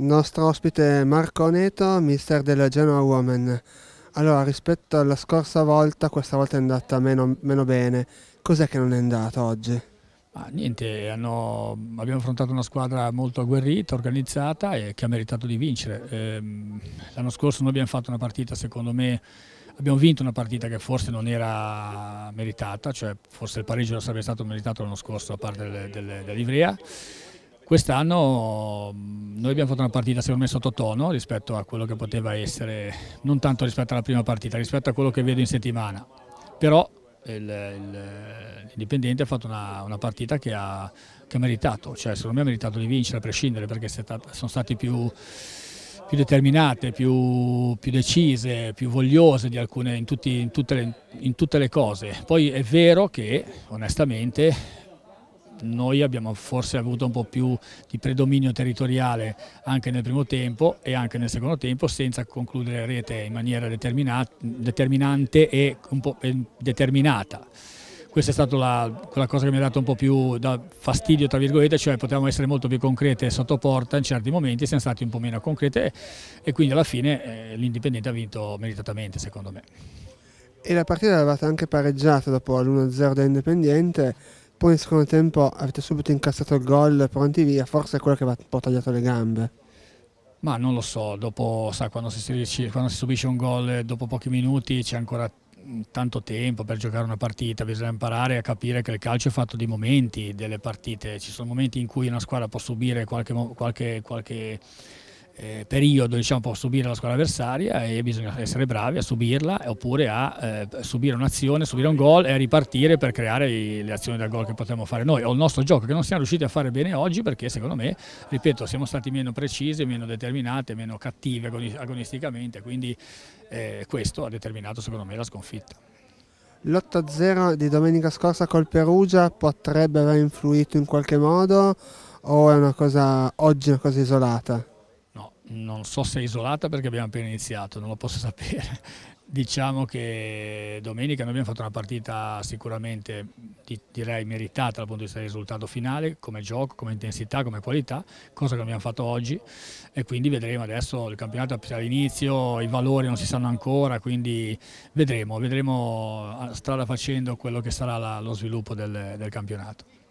Il nostro ospite Marco Neto, mister della Genoa Women. Allora, rispetto alla scorsa volta, questa volta è andata meno, meno bene. Cos'è che non è andata oggi? Ah, niente, hanno, abbiamo affrontato una squadra molto agguerrita, organizzata e che ha meritato di vincere. Ehm, l'anno scorso noi abbiamo fatto una partita, secondo me, abbiamo vinto una partita che forse non era meritata, cioè forse il pareggio sarebbe stato meritato l'anno scorso da parte dell'Ivrea. Delle, delle Quest'anno mm, noi abbiamo fatto una partita secondo me sottotono rispetto a quello che poteva essere, non tanto rispetto alla prima partita, rispetto a quello che vedo in settimana. Però l'Indipendente ha fatto una, una partita che ha, che ha, meritato, cioè secondo me ha meritato di vincere a prescindere perché sono stati più, più determinate, più, più, decise, più vogliose di alcune in, tutti, in, tutte le, in tutte le cose. Poi è vero che onestamente noi abbiamo forse avuto un po' più di predominio territoriale anche nel primo tempo e anche nel secondo tempo senza concludere la rete in maniera determinante e un po' determinata. Questa è stata la, quella cosa che mi ha dato un po' più da fastidio, tra virgolette, cioè potevamo essere molto più concrete sotto porta in certi momenti, siamo stati un po' meno concrete e quindi alla fine eh, l'Indipendente ha vinto meritatamente secondo me. E la partita l'avevate anche pareggiata dopo l'1-0 da Independiente, poi nel secondo tempo avete subito incassato il gol pronti via, forse è quello che va un po' tagliato le gambe. Ma non lo so, dopo sa, quando, si, quando si subisce un gol eh, dopo pochi minuti c'è ancora mm, tanto tempo per giocare una partita, bisogna imparare a capire che il calcio è fatto di momenti, delle partite, ci sono momenti in cui una squadra può subire qualche, qualche, qualche eh, periodo diciamo, può subire la squadra avversaria e bisogna essere bravi a subirla oppure a eh, subire un'azione, subire un gol e a ripartire per creare i, le azioni del gol che potremmo fare noi o il nostro gioco che non siamo riusciti a fare bene oggi perché secondo me, ripeto, siamo stati meno precisi, meno determinati, meno cattivi agonisticamente, quindi eh, questo ha determinato secondo me la sconfitta. L'8-0 di domenica scorsa col Perugia potrebbe aver influito in qualche modo o è una cosa, oggi una cosa isolata? non so se è isolata perché abbiamo appena iniziato, non lo posso sapere. diciamo che domenica noi abbiamo fatto una partita sicuramente direi meritata dal punto di vista del risultato finale, come gioco, come intensità, come qualità, cosa che abbiamo fatto oggi e quindi vedremo adesso il campionato all'inizio, i valori non si sanno ancora, quindi vedremo, vedremo strada facendo quello che sarà la, lo sviluppo del, del campionato.